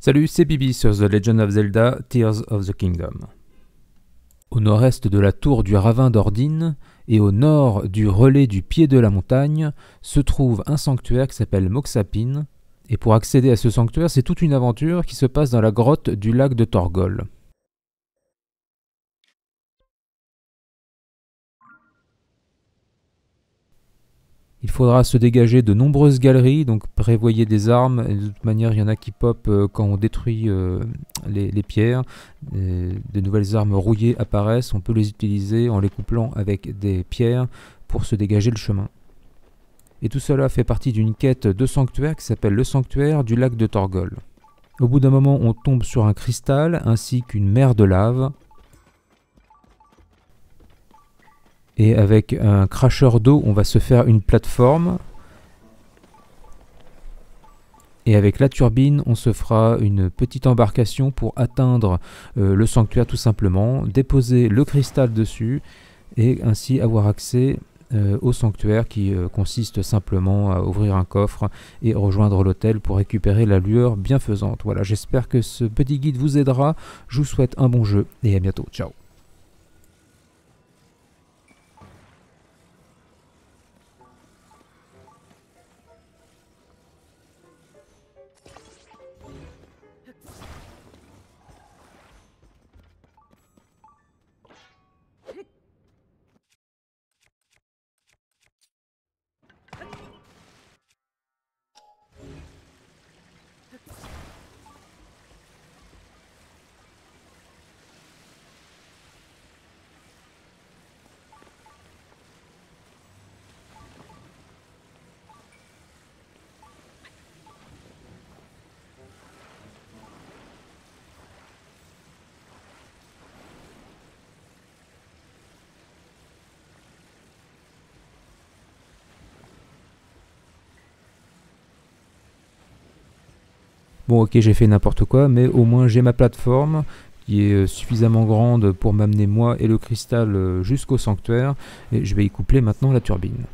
Salut, c'est Bibi sur The Legend of Zelda Tears of the Kingdom. Au nord-est de la tour du ravin d'Ordine et au nord du relais du pied de la montagne se trouve un sanctuaire qui s'appelle Moxapine. Et pour accéder à ce sanctuaire, c'est toute une aventure qui se passe dans la grotte du lac de Torgol. Il faudra se dégager de nombreuses galeries, donc prévoyez des armes. de toute manière, il y en a qui pop euh, quand on détruit euh, les, pierres. De nouvelles armes rouillées apparaissent, on peut les utiliser en les couplant avec des pierres pour se dégager le chemin. Et tout cela fait partie d'une quête de sanctuaire qui s'appelle le sanctuaire du lac de Torgol. Au bout d'un moment, on tombe sur un cristal ainsi qu'une mer de lave. Et avec un cracheur d'eau, on va se faire une plateforme. Et avec la turbine, on se fera une petite embarcation pour atteindre euh, le sanctuaire tout simplement, déposer le cristal dessus et ainsi avoir accès euh, au sanctuaire qui euh, consiste simplement à ouvrir un coffre et rejoindre l'hôtel pour récupérer la lueur bienfaisante. Voilà, j'espère que ce petit guide vous aidera. Je vous souhaite un bon jeu et à bientôt. Ciao Bon ok j'ai fait n'importe quoi mais au moins j'ai ma plateforme qui est euh, suffisamment grande pour m'amener moi et le cristal euh, jusqu'au sanctuaire et je vais y coupler maintenant la turbine.